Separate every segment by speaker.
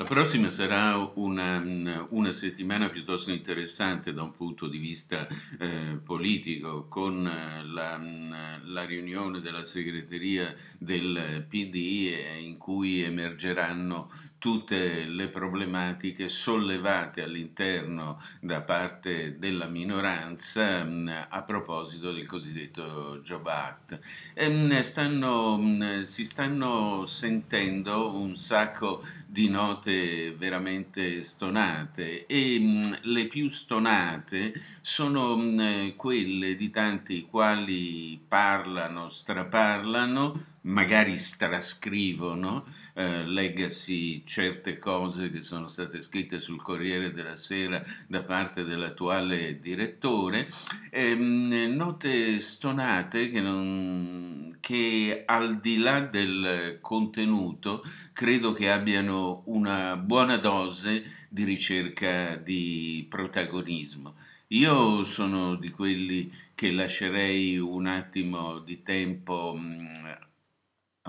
Speaker 1: La prossima sarà una, una, settimana piuttosto interessante da un punto di vista eh, politico, con eh, la, mm, la, riunione della segreteria del PD in cui emergeranno tutte le problematiche sollevate all'interno da parte della minoranza mm, a proposito del cosiddetto Job Act. Ehm, stanno, mm, si stanno sentendo un sacco di note veramente stonate e mm, le più stonate sono quelle di tanti quali parlano, straparlano magari strascrivono, eh, leggasi certe cose che sono state scritte sul Corriere della Sera da parte dell'attuale direttore, ehm, note stonate che, non, che al di là del contenuto credo che abbiano una buona dose di ricerca di protagonismo. Io sono di quelli che lascerei un attimo di tempo mh, mm,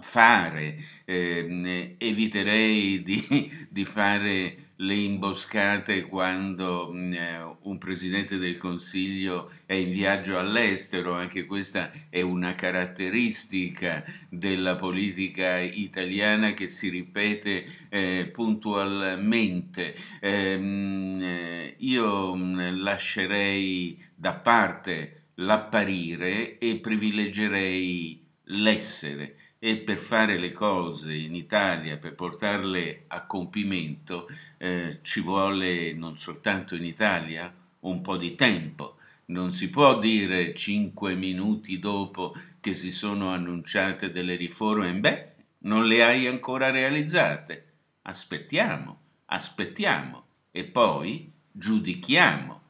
Speaker 1: fare, eh, eviterei di, di, fare le imboscate quando mm, eh, un presidente del Consiglio è in viaggio all'estero, anche questa è una caratteristica della politica italiana che si ripete eh, puntualmente. Ehm, eh, io mm, lascerei da parte l'apparire e privilegerei l'essere e per fare le cose in Italia, per portarle a compimento, eh, ci vuole non soltanto in Italia un po' di tempo. Non si può dire cinque minuti dopo che si sono annunciate delle riforme, beh, non le hai ancora realizzate. Aspettiamo, aspettiamo e poi giudichiamo.